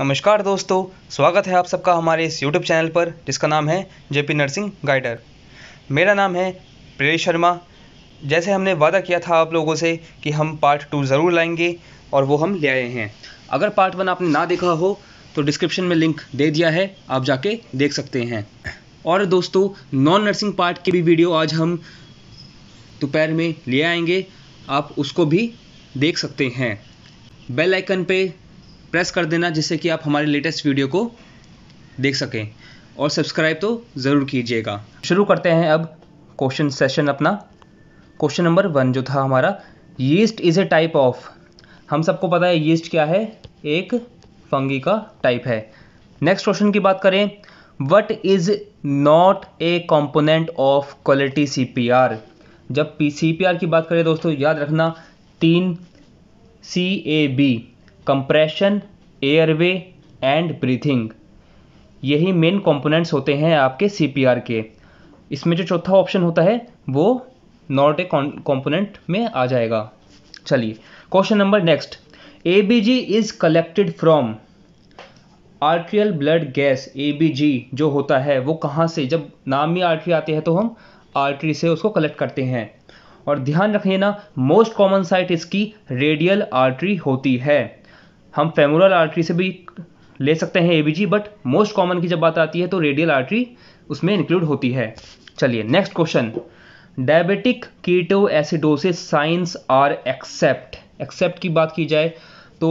नमस्कार दोस्तों स्वागत है आप सबका हमारे इस यूट्यूब चैनल पर जिसका नाम है जेपी नर्सिंग गाइडर मेरा नाम है प्रेश शर्मा जैसे हमने वादा किया था आप लोगों से कि हम पार्ट टू ज़रूर लाएंगे और वो हम ले आए हैं अगर पार्ट वन आपने ना देखा हो तो डिस्क्रिप्शन में लिंक दे दिया है आप जाके देख सकते हैं और दोस्तों नॉन नर्सिंग पार्ट की भी वीडियो आज हम दोपहर में ले आएंगे आप उसको भी देख सकते हैं बेल आइकन पे प्रेस कर देना जिससे कि आप हमारे लेटेस्ट वीडियो को देख सकें और सब्सक्राइब तो ज़रूर कीजिएगा शुरू करते हैं अब क्वेश्चन सेशन अपना क्वेश्चन नंबर वन जो था हमारा yeast is a type of हम सबको पता है यीस्ट क्या है एक फंगी का टाइप है नेक्स्ट क्वेश्चन की बात करें what is not a component of quality C P R जब पी सी पी आर की बात करें दोस्तों याद रखना तीन C A B compression airway and breathing यही मेन कंपोनेंट्स होते हैं आपके सीपीआर के इसमें जो चौथा ऑप्शन होता है वो नॉट ए कंपोनेंट में आ जाएगा चलिए question number next A B G is collected from arterial blood gas A B G जो होता है वो कहाँ से जब नाम ही आर्ट्री आते हैं तो हम आर्ट्री से उसको कलेक्ट करते हैं और ध्यान रखिए ना मोस्ट कॉमन साइट इसकी रेडियल आर्टरी होती है हम फेमोरल आर्टरी से भी ले सकते हैं ए बट मोस्ट कॉमन की जब बात आती है तो रेडियल आर्टरी उसमें इंक्लूड होती है चलिए next question diabetic ketoacidosis signs are except except की बात की जाए तो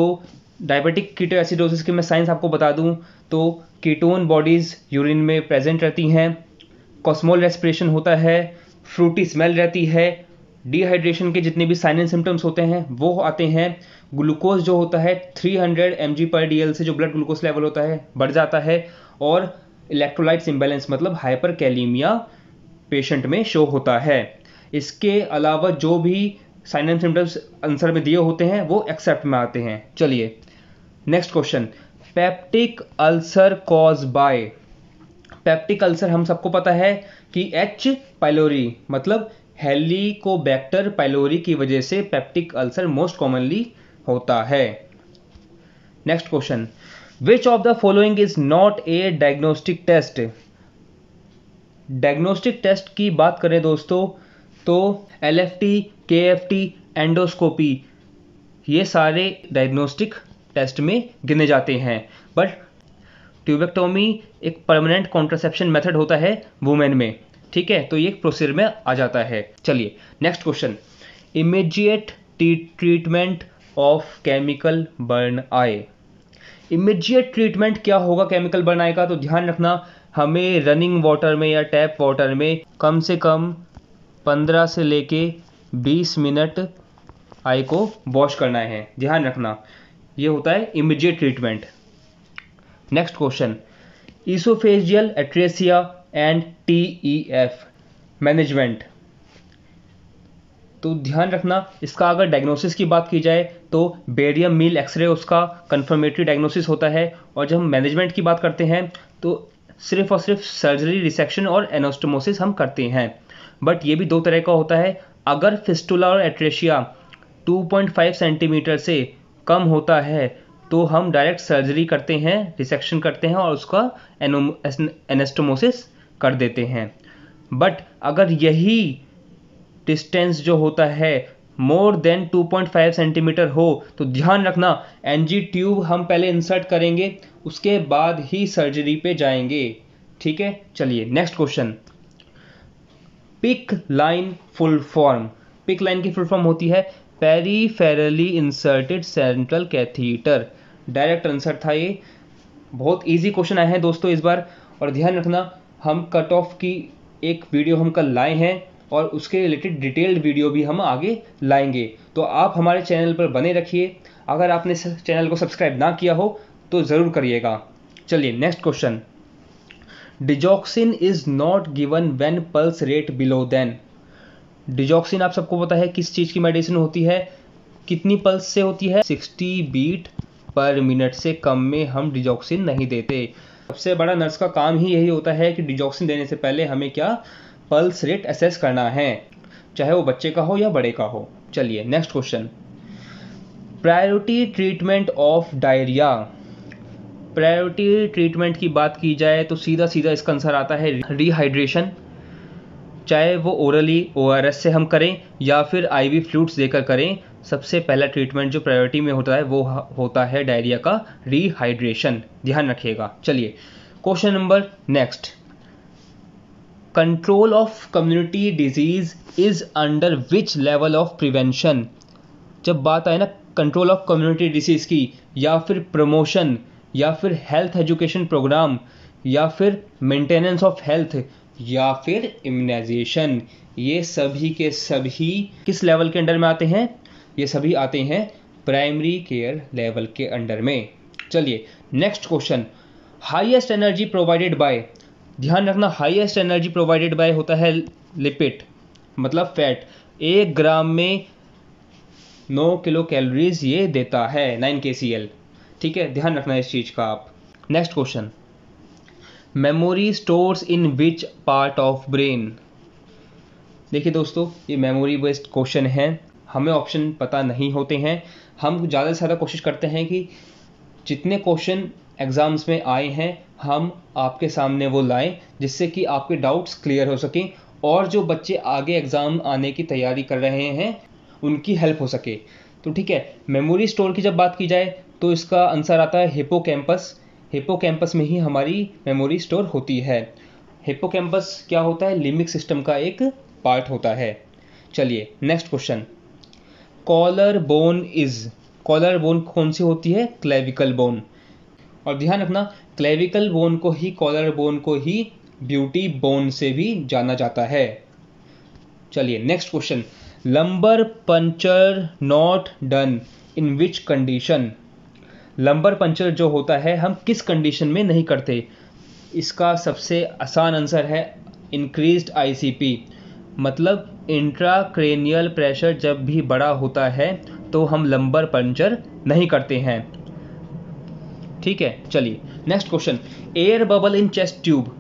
डायबिटिक कीटो एसिडोसिस के मैं साइंस आपको बता दूं तो कीटोन बॉडीज़ यूरिन में प्रेजेंट रहती हैं कॉस्मोल रेस्पिरेशन होता है फ्रूटी स्मेल रहती है डिहाइड्रेशन के जितने भी साइन एंड सिम्टम्स होते हैं वो आते हैं ग्लूकोज जो होता है 300 हंड्रेड पर डी से जो ब्लड ग्लूकोज लेवल होता है बढ़ जाता है और इलेक्ट्रोलाइट्स इम्बेलेंस मतलब हाइपर पेशेंट में शो होता है इसके अलावा जो भी साइन एंड सिम्टम्स आंसर में दिए होते हैं वो एक्सेप्ट में आते हैं चलिए next question peptic ulcer cause by peptic ulcer हम सबको पता है कि एच पाइलोरी मतलब हेलीकोबैक्टर पाइलोरी की वजह से पेप्टिक अल्सर मोस्ट कॉमनली होता है next question which of the following is not a diagnostic test diagnostic test की बात करें दोस्तों तो L F T K F T endoscopy ये सारे डायग्नोस्टिक टेस्ट में गिने जाते हैं बट ट्यूबेक्टोमी एक परमानेंट कॉन्ट्रासेप्शन मेथड होता है वुमेन में ठीक है तो ये प्रोसीजर में आ जाता है चलिए next question immediate treatment of chemical burn आए इमेजिएट ट्रीटमेंट क्या होगा केमिकल बर्न आए का तो ध्यान रखना हमें रनिंग वाटर में या टैप वाटर में कम से कम 15 से लेके 20 मिनट आय को वॉश करना है ध्यान रखना ये होता है immediate treatment next question oesophageal atresia and T E F management तो ध्यान रखना इसका अगर डायग्नोसिस की बात की जाए तो बेरियम मील एक्सरे उसका कन्फर्मेटरी डायग्नोसिस होता है और जब हम मैनेजमेंट की बात करते हैं तो सिर्फ और सिर्फ सर्जरी रिसेक्शन और एनोस्टोमोसिस हम करते हैं बट ये भी दो तरह का होता है अगर फिस्टुला और एट्रेशिया 2.5 सेंटीमीटर से कम होता है तो हम डायरेक्ट सर्जरी करते हैं रिसेक्शन करते हैं और उसका एनेस्टोमोसिस कर देते हैं बट अगर यही डिस्टेंस जो होता है मोर देन 2.5 सेंटीमीटर हो तो ध्यान रखना एन ट्यूब हम पहले इंसर्ट करेंगे उसके बाद ही सर्जरी पे जाएंगे ठीक है चलिए next question PICC line full form PICC line की फुल फॉर्म होती है peripherally inserted central catheter direct answer था ये बहुत इजी क्वेश्चन आए हैं दोस्तों इस बार और ध्यान रखना हम कट ऑफ की एक वीडियो हम कल लाए हैं और उसके रिलेटेड डिटेल्ड वीडियो भी हम आगे लाएंगे तो आप हमारे चैनल पर बने रखिए अगर आपने चैनल को सब्सक्राइब ना किया हो तो ज़रूर करिएगा चलिए next question digoxin is not given when pulse rate below then digoxin आप सबको पता है किस चीज़ की मेडिसिन होती है कितनी पल्स से होती है 60 बीट पर मिनट से कम में हम डिजॉक्सिन नहीं देते सबसे बड़ा नर्स का काम ही यही होता है कि डिजॉक्सिन देने से पहले हमें क्या पल्स रेट असेस करना है चाहे वो बच्चे का हो या बड़े का हो चलिए next question priority treatment of diarrhoea priority treatment की बात की जाए तो सीधा सीधा इसका आंसर आता है रिहाइड्रेशन चाहे वो ओरली ओ से हम करें या फिर आईवी वी देकर करें सबसे पहला ट्रीटमेंट जो प्रायोरिटी में होता है वो होता है डायरिया का रिहाइड्रेशन ध्यान रखिएगा चलिए question number next control of community disease is under which level of prevention जब बात आए ना कंट्रोल ऑफ कम्युनिटी डिजीज की या फिर प्रमोशन या फिर हेल्थ एजुकेशन प्रोग्राम या फिर मेंटेनेंस ऑफ हेल्थ या फिर इम्यूनाइजेशन ये सभी के सभी किस लेवल के अंडर में आते हैं ये सभी आते हैं प्राइमरी केयर लेवल के अंडर में चलिए next question highest energy provided by ध्यान रखना हाईएस्ट एनर्जी प्रोवाइडेड बाय होता है लिपिड मतलब फैट एक ग्राम में नौ किलो कैलोरीज ये देता है नाइन के सी एल ठीक है ध्यान रखना इस चीज़ का आप next question memory stores in which part of brain देखिए दोस्तों ये मेमोरी बेस्ड क्वेश्चन है हमें ऑप्शन पता नहीं होते हैं हम ज़्यादा से ज़्यादा कोशिश करते हैं कि जितने क्वेश्चन एग्ज़ाम्स में आए हैं हम आपके सामने वो लाएं जिससे कि आपके डाउट्स क्लियर हो सकें और जो बच्चे आगे एग्ज़ाम आने की तैयारी कर रहे हैं उनकी हेल्प हो सके तो ठीक है मेमोरी स्टोर की जब बात की जाए तो इसका आंसर आता है हिपो कैंपस हिपो कैंपस में ही हमारी मेमोरी स्टोर होती है हिपो कैंपस क्या होता है लिमिक सिस्टम का एक पार्ट होता है चलिए next question collar bone is collar bone कौन सी होती है क्लेविकल बोन और ध्यान रखना क्लेविकल बोन को ही कॉलर बोन को ही ब्यूटी बोन से भी जाना जाता है चलिए next question lumbar puncture not done in which condition lumbar puncture जो होता है हम किस कंडीशन में नहीं करते इसका सबसे आसान आंसर है इंक्रीज्ड आईसीपी मतलब इंट्राक्रेनियल प्रेशर जब भी बड़ा होता है तो हम लंबर पंचर नहीं करते हैं ठीक है चलिए next question air bubble in chest tube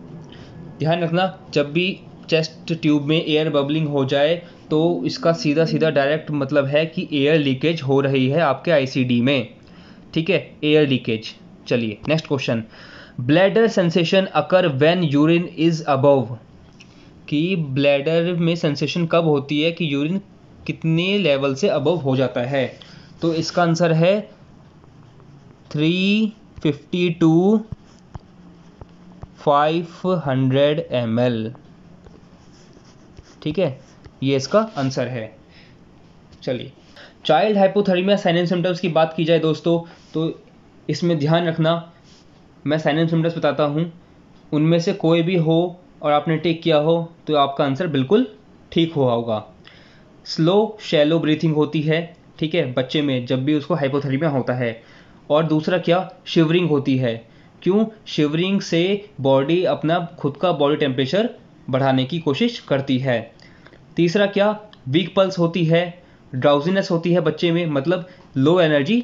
ध्यान रखना जब भी चेस्ट ट्यूब में एयर बबलिंग हो जाए तो इसका सीधा सीधा डायरेक्ट मतलब है कि एयर लीकेज हो रही है आपके आईसीडी में ठीक है एयर लीकेज चलिए next question bladder sensation occur when urine is above कि ब्लैडर में सेंसेशन कब होती है कि यूरिन कितने लेवल से अबव हो जाता है तो इसका आंसर है three fifty to five hundred M L ठीक है ये इसका आंसर है चलिए चाइल्ड हाइपोथर्मिया साइन सिम्टम्स की बात की जाए दोस्तों तो इसमें ध्यान रखना मैं साइन सिम्टम्स बताता हूँ उनमें से कोई भी हो और आपने टेक किया हो तो आपका आंसर बिल्कुल ठीक हुआ होगा स्लो शैलो ब्रीथिंग होती है ठीक है बच्चे में जब भी उसको हाइपोथर्मिया होता है और दूसरा क्या शिवरिंग होती है क्यों शिवरिंग से बॉडी अपना खुद का बॉडी टेम्परेचर बढ़ाने की कोशिश करती है तीसरा क्या वीक पल्स होती है ड्राउजीनेस होती है बच्चे में मतलब लो एनर्जी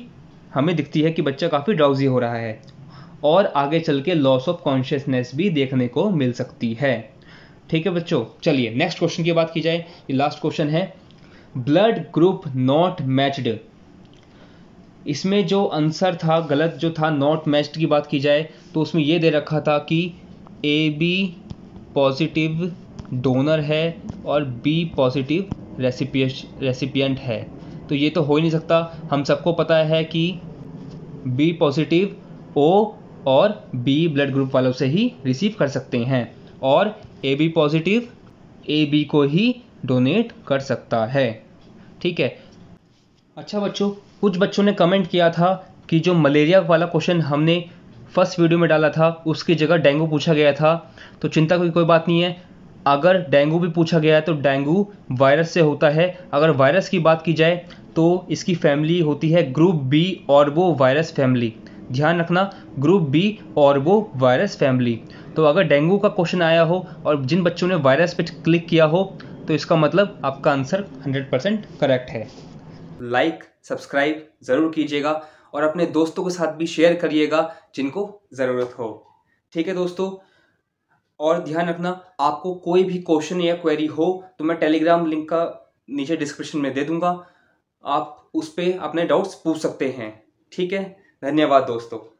हमें दिखती है कि बच्चा काफ़ी ड्राउजी हो रहा है और आगे चल के लॉस ऑफ कॉन्शियसनेस भी देखने को मिल सकती है ठीक है बच्चों चलिए नेक्स्ट क्वेश्चन की बात की जाए ये लास्ट क्वेश्चन है ब्लड ग्रुप नॉट मैच्ड इसमें जो आंसर था गलत जो था नॉट मैच्ड की बात की जाए तो उसमें ये दे रखा था कि ए बी पॉजिटिव डोनर है और बी पॉजिटिव रेसिपियंट है तो ये तो हो ही नहीं सकता हम सबको पता है कि बी पॉजिटिव ओ और बी ब्लड ग्रुप वालों से ही रिसीव कर सकते हैं और A B positive A B को ही डोनेट कर सकता है ठीक है अच्छा बच्चों कुछ बच्चों ने कमेंट किया था कि जो मलेरिया वाला क्वेश्चन हमने फर्स्ट वीडियो में डाला था उसकी जगह डेंगू पूछा गया था तो चिंता की कोई बात नहीं है अगर डेंगू भी पूछा गया है तो डेंगू वायरस से होता है अगर वायरस की बात की जाए तो इसकी फैमिली होती है ग्रुप बी और वो वायरस फैमिली ध्यान रखना ग्रुप बी और वो वायरस फैमिली तो अगर डेंगू का क्वेश्चन आया हो और जिन बच्चों ने वायरस पे क्लिक किया हो तो इसका मतलब आपका आंसर 100% करेक्ट है लाइक like, सब्सक्राइब ज़रूर कीजिएगा और अपने दोस्तों के साथ भी शेयर करिएगा जिनको ज़रूरत हो ठीक है दोस्तों और ध्यान रखना आपको कोई भी क्वेश्चन या क्वेरी हो तो मैं टेलीग्राम लिंक का नीचे डिस्क्रिप्शन में दे दूंगा आप उस पर अपने डाउट्स पूछ सकते हैं ठीक है धन्यवाद दोस्तों